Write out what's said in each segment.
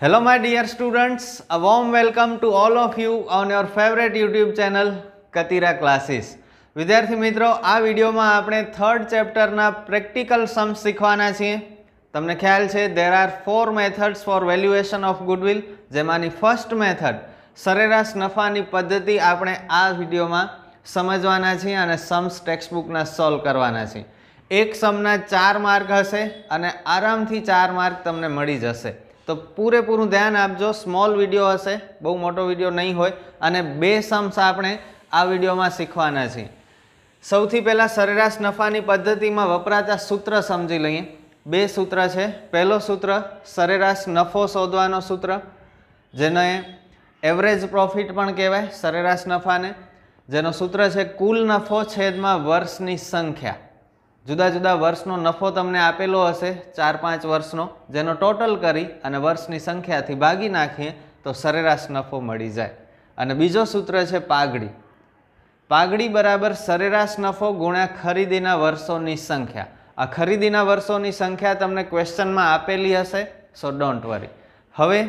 Hello my dear students, a warm welcome to all of you on your favorite YouTube channel Katira Classes. વિદ્યાર્થી મિત્રો આ વિડીયોમાં આપણે third ચેપ્ટરના practical Sam's શીખવાના છીએ તમને ખ્યાલ છે there are four methods for valuation of goodwill જેમાંની ફર્સ્ટ મેથડ સરેરાશ નફાની પદ્ધતિ આપણે આ વિડીયોમાં સમજવાના છીએ અને સમ્સ ટેક્સ્ટબુકના સોલ્વ કરવાના છીએ એક સમના ચાર માર્ક હશે અને આરામથી ચાર માર્ક તમને મળી જશે તો પૂરેપૂરું ધ્યાન આપજો સ્મોલ વિડીયો હશે બહુ મોટો વિડીયો નહીં હોય અને બે સમ્સ આપણે આ વિડીયોમાં શીખવાના છીએ સૌથી પહેલાં સરેરાશ નફાની પદ્ધતિમાં વપરાતા સૂત્ર સમજી લઈએ બે સૂત્ર છે પહેલો સૂત્ર સરેરાશ નફો શોધવાનો સૂત્ર જેને એવરેજ પ્રોફિટ પણ કહેવાય સરેરાશ નફાને જેનો સૂત્ર છે કુલ નફો છેદમાં વર્ષની સંખ્યા જુદા જુદા વર્ષનો નફો તમને આપેલો હશે ચાર પાંચ વર્ષનો જેનો ટોટલ કરી અને વર્ષની સંખ્યાથી ભાગી નાખીએ તો સરેરાશ નફો મળી જાય અને બીજો સૂત્ર છે પાઘડી પાઘડી બરાબર સરેરાશ નફો ગુણ્યા ખરીદીના વર્ષોની સંખ્યા આ ખરીદીના વર્ષોની સંખ્યા તમને ક્વેશ્ચનમાં આપેલી હશે સો ડોન્ટ વરી હવે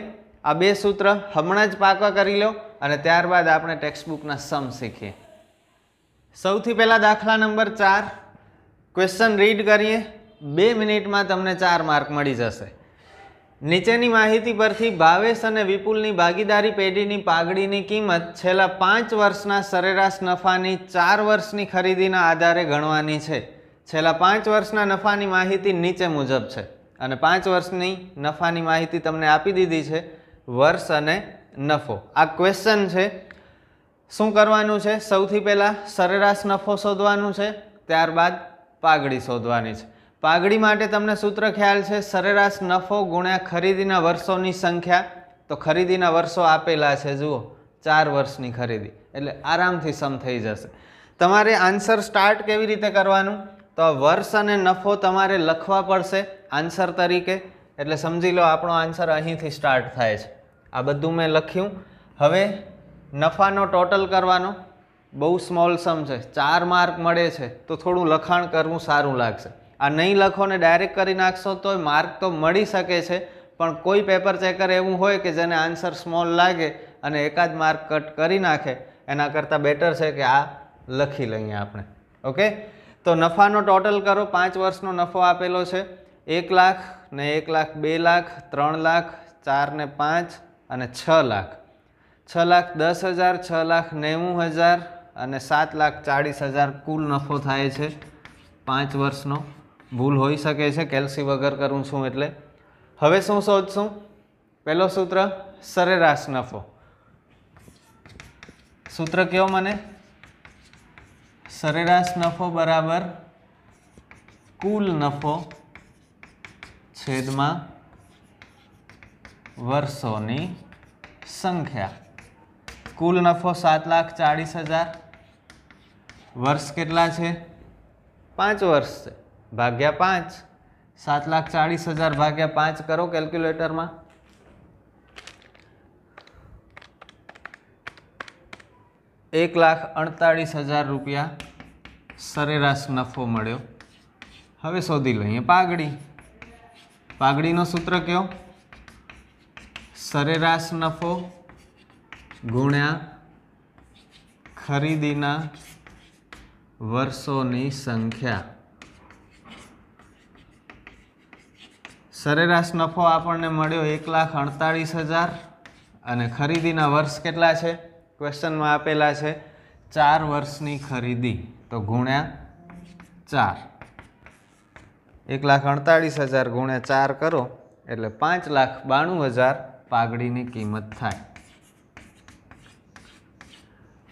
આ બે સૂત્ર હમણાં જ પાકા કરી લો અને ત્યારબાદ આપણે ટેક્સ્ટબુકના સમ શીખીએ સૌથી પહેલાં દાખલા નંબર ચાર ક્વેશ્ચન રીડ કરીએ બે મિનિટમાં તમને ચાર માર્ક મળી જશે નીચેની માહિતી પરથી ભાવેશ અને વિપુલની ભાગીદારી પેઢીની પાઘડીની કિંમત છેલ્લા પાંચ વર્ષના સરેરાશ નફાની ચાર વર્ષની ખરીદીના આધારે ગણવાની છે છેલ્લા પાંચ વર્ષના નફાની માહિતી નીચે મુજબ છે અને પાંચ વર્ષની નફાની માહિતી તમને આપી દીધી છે વર્ષ અને નફો આ ક્વેશ્ચન છે શું કરવાનું છે સૌથી પહેલાં સરેરાશ નફો શોધવાનું છે ત્યારબાદ પાઘડી શોધવાની છે પાઘડી માટે તમને સૂત્ર ખ્યાલ છે સરેરાશ નફો ગુણ્યા ખરીદીના વર્ષોની સંખ્યા તો ખરીદીના વર્ષો આપેલા છે જુઓ ચાર વર્ષની ખરીદી એટલે આરામથી સમ થઈ જશે તમારે આન્સર સ્ટાર્ટ કેવી રીતે કરવાનું તો વર્ષ અને નફો તમારે લખવા પડશે આન્સર તરીકે એટલે સમજી લો આપણો આન્સર અહીંથી સ્ટાર્ટ થાય છે આ બધું મેં લખ્યું હવે નફાનો ટોટલ કરવાનો બહુ સ્મોલ સમ છે ચાર માર્ક મળે છે તો થોડું લખાણ કરવું સારું લાગશે આ નહીં લખો ને ડાયરેક્ટ કરી નાખશો તો માર્ક તો મળી શકે છે પણ કોઈ પેપર ચેકર એવું હોય કે જેને આન્સર સ્મોલ લાગે અને એકાદ માર્ક કટ કરી નાખે એના કરતાં બેટર છે કે આ લખી લઈએ આપણે ઓકે તો નફાનો ટોટલ કરો પાંચ વર્ષનો નફો આપેલો છે એક લાખ ને એક લાખ બે લાખ ત્રણ લાખ ચાર ને પાંચ અને છ લાખ છ લાખ દસ હજાર છ લાખ નેવું હજાર અને સાત લાખ ચાળીસ હજાર કુલ નફો થાય છે પાંચ વર્ષનો ભૂલ હોઈ શકે છે કેલ્સી વગર કરું છું એટલે હવે શું શોધશું પહેલો સૂત્ર સરેરાશ નફો સૂત્ર કયો મને સરેરાશ નફો બરાબર કુલ નફો છેદમાં વર્ષોની સંખ્યા કુલ નફો સાત લાખ ચાળીસ હજાર વર્ષ કેટલા છે પાંચ વર્ષ છે ભાગ્યા પાંચ સાત લાખ ચાળીસ હજાર ભાગ્યા પાંચ કરો કેલ્ક્યુલેટરમાં એક લાખ અડતાળીસ હજાર રૂપિયા સરેરાશ નફો મળ્યો હવે શોધી લઈએ પાઘડી પાઘડીનો સૂત્ર કયો સરેરાશ નફો ગુણ્યા ખરીદીના વર્ષોની સંખ્યા સરેરાશ નફો આપણને મળ્યો એક લાખ અડતાળીસ હજાર અને ખરીદીના વર્ષ કેટલા છે ક્વેશ્ચનમાં આપેલા છે ચાર વર્ષની ખરીદી તો ગુણ્યા ચાર એક લાખ અડતાળીસ હજાર ગુણ્યા ચાર કરો એટલે પાંચ લાખ બાણું હજાર પાઘડીની કિંમત થાય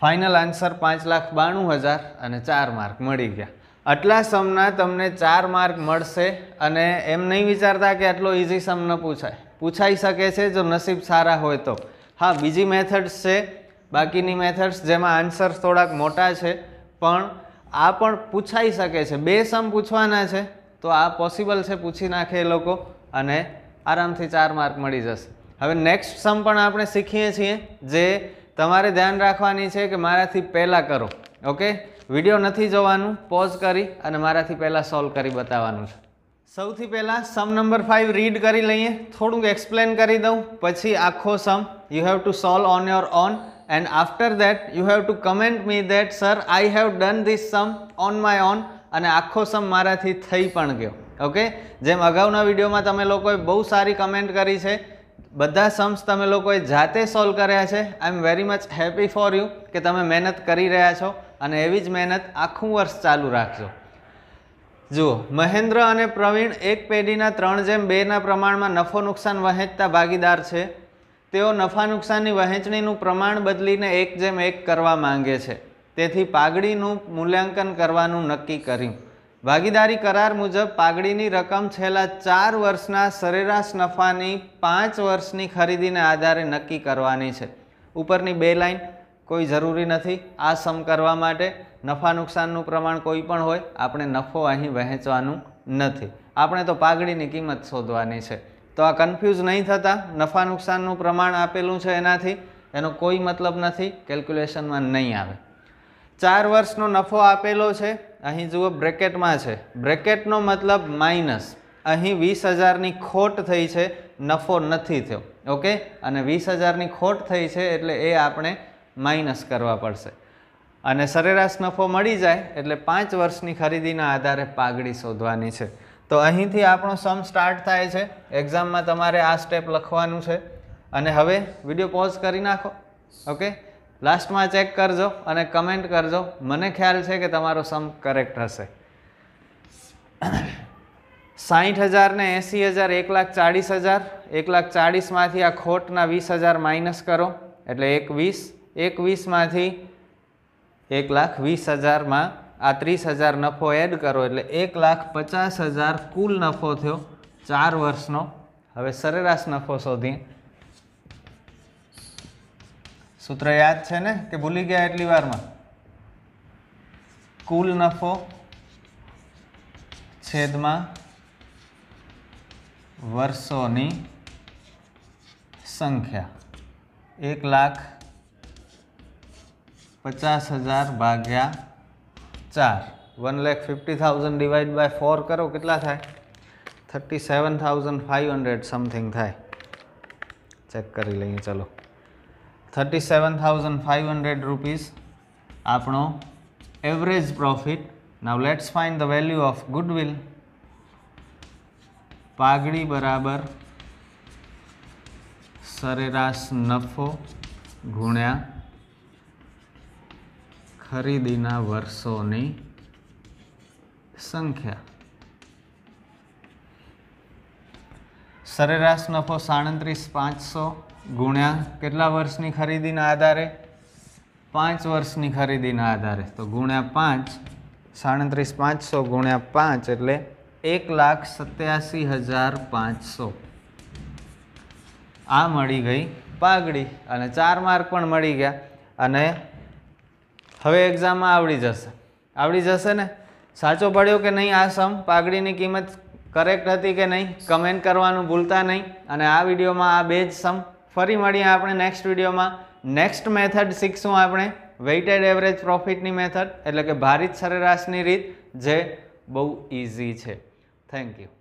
ફાઇનલ આન્સર પાંચ લાખ બાણું હજાર અને ચાર માર્ક મળી ગયા આટલા સમના તમને ચાર માર્ક મળશે અને એમ નહીં વિચારતા કે આટલો ઇઝી સમ ન પૂછાય પૂછાઈ શકે છે જો નસીબ સારા હોય તો હા બીજી મેથડ્સ છે બાકીની મેથડ્સ જેમાં આન્સર્સ થોડાક મોટા છે પણ આ પણ પૂછાઈ શકે છે બે સમ પૂછવાના છે તો આ પોસિબલ છે પૂછી નાખે એ લોકો અને આરામથી ચાર માર્ક મળી જશે હવે નેક્સ્ટ સમ પણ આપણે શીખીએ છીએ જે તમારે ધ્યાન રાખવાની છે કે મારાથી પહેલાં કરો ઓકે વિડીયો નથી જોવાનું પોઝ કરી અને મારાથી પહેલાં સોલ્વ કરી બતાવવાનું છે સૌથી પહેલાં સમ નંબર ફાઇવ રીડ કરી લઈએ થોડુંક એક્સપ્લેન કરી દઉં પછી આખો sum you have to solve on your own and after that you have to comment me that sir I have done this sum on my own અને આખો સમ મારાથી થઈ પણ ગયો ઓકે જેમ અગાઉના વિડીયોમાં તમે લોકોએ બહુ સારી કમેન્ટ કરી છે બધા સમ્સ તમે લોકોએ જાતે સોલ્વ કર્યા છે I am very much happy for you કે તમે મહેનત કરી રહ્યા છો અને એવી જ મહેનત આખું વર્ષ ચાલુ રાખજો જુઓ મહેન્દ્ર અને પ્રવીણ એક પેઢીના ત્રણ જેમ બેના પ્રમાણમાં નફો નુકસાન વહેંચતા ભાગીદાર છે તેઓ નફા નુકસાનની વહેંચણીનું પ્રમાણ બદલીને એક જેમ એક કરવા માંગે છે તેથી પાઘડીનું મૂલ્યાંકન કરવાનું નક્કી કર્યું ભાગીદારી કરાર મુજબ પાઘડીની રકમ છેલ્લા ચાર વર્ષના સરેરાશ નફાની પાંચ વર્ષની ખરીદીને આધારે નક્કી કરવાની છે ઉપરની બે લાઇન કોઈ જરૂરી નથી આ સમ કરવા માટે નફા નુકસાનનું પ્રમાણ કોઈ પણ હોય આપણે નફો અહીં વહેંચવાનું નથી આપણે તો પાઘડીની કિંમત શોધવાની છે તો આ કન્ફ્યુઝ નહીં થતા નફા નુકસાનનું પ્રમાણ આપેલું છે એનાથી એનો કોઈ મતલબ નથી કેલ્ક્યુલેશનમાં નહીં આવે ચાર વર્ષનો નફો આપેલો છે અહીં જુઓ બ્રેકેટમાં છે બ્રેકેટનો મતલબ માઇનસ અહીં વીસ હજારની ખોટ થઈ છે નફો નથી થયો ઓકે અને વીસ હજારની ખોટ થઈ છે એટલે એ આપણે માઇનસ કરવા પડશે અને સરેરાશ નફો મળી જાય એટલે પાંચ વર્ષની ખરીદીના આધારે પાઘડી શોધવાની છે તો અહીંથી આપણો સમ સ્ટાર્ટ થાય છે એક્ઝામમાં તમારે આ સ્ટેપ લખવાનું છે અને હવે વિડીયો પોઝ કરી નાખો ઓકે લાસ્ટમાં ચેક કરજો અને કમેન્ટ કરજો મને ખ્યાલ છે કે તમારો સમ કરેક્ટ હશે સાહીઠ હજારને એંસી હજાર એક લાખ ચાળીસ હજાર એક લાખ ચાળીસમાંથી આ ખોટના વીસ હજાર માઇનસ કરો એટલે એક વીસ એક વીસમાંથી એક લાખ વીસ હજારમાં આ ત્રીસ હજાર નફો એડ કરો એટલે એક લાખ પચાસ હજાર કુલ નફો થયો ચાર વર્ષનો હવે સરેરાશ નફો શોધીએ सूत्र याद है ने कि भूली गया एटली वार में कुल नफो छेद में वर्षों संख्या एक लाख पचास हज़ार भाग्या चार one lakh fifty thousand divide by four करो के thirty seven thousand five hundred something थे चेक कर लीए चलो thirty seven thousand five hundred rupees આપણો average profit now let's find the value of goodwill પાઘડી બરાબર સરેરાશ નફો ગુણ્યા ખરીદીના વર્ષોની સંખ્યા સરેરાશ નફો સાડત્રીસ પાંચસો ગુણ્યા કેટલા વર્ષની ખરીદીના આધારે પાંચ વર્ષની ખરીદીના આધારે તો ગુણ્યા પાંચ સાડત્રીસ પાંચસો ગુણ્યા પાંચ એટલે એક લાખ સત્યાસી હજાર પાંચસો આ મળી ગઈ પાઘડી અને ચાર માર્ક પણ મળી ગયા અને હવે એક્ઝામમાં આવડી જશે આવડી જશે ને સાચો પડ્યો કે નહીં આ સમ પાઘડીની કિંમત કરેક્ટ હતી કે નહીં કમેન્ટ કરવાનું ભૂલતા નહીં અને આ વિડીયોમાં આ બે જ સમ ફરી મળીએ આપણે નેક્સ્ટ વિડીયોમાં નેક્સ્ટ મેથડ શીખશું આપણે વેઇટેડ એવરેજ પ્રોફિટની મેથડ એટલે કે ભારિત સરેરાશની રીત જે બહુ ઇઝી છે થેન્ક યુ